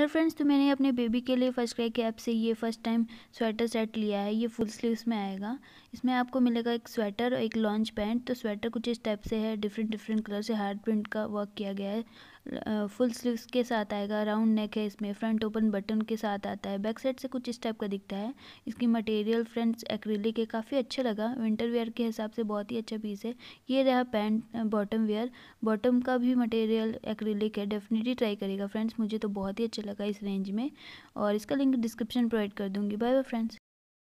hello friends तो मैंने अपने बेबी के लिए फ़र्स्ट क्राई के ऐप से ये फर्स्ट टाइम स्वेटर सेट लिया है ये फुल स्लीव्स में आएगा इसमें आपको मिलेगा एक स्वेटर और एक लॉन्च पैंट तो स्वेटर कुछ इस टाइप से है डिफरेंट डिफरेंट कलर से हार्ड प्रिंट का वर्क किया गया है फुल स्लीव्स के साथ आएगा राउंड नेक है इसमें फ्रंट ओपन बटन के साथ आता है बैक साइड से कुछ इस टाइप का दिखता है इसकी मटेरियल फ्रंट्स एक्रिलिक है काफ़ी अच्छा लगा विंटर वेयर के हिसाब से बहुत ही अच्छा पीस है ये रहा पैंट बॉटम वेयर बॉटम का भी मटेरियल एक्रिलिक है डेफिनेटली ट्राई करेगा फ्रेंड्स मुझे तो बहुत ही अच्छा लगा इस रेंज में और इसका लिंक डिस्क्रिप्शन प्रोवाइड कर दूँगी बाय बाय फ्रेंड्स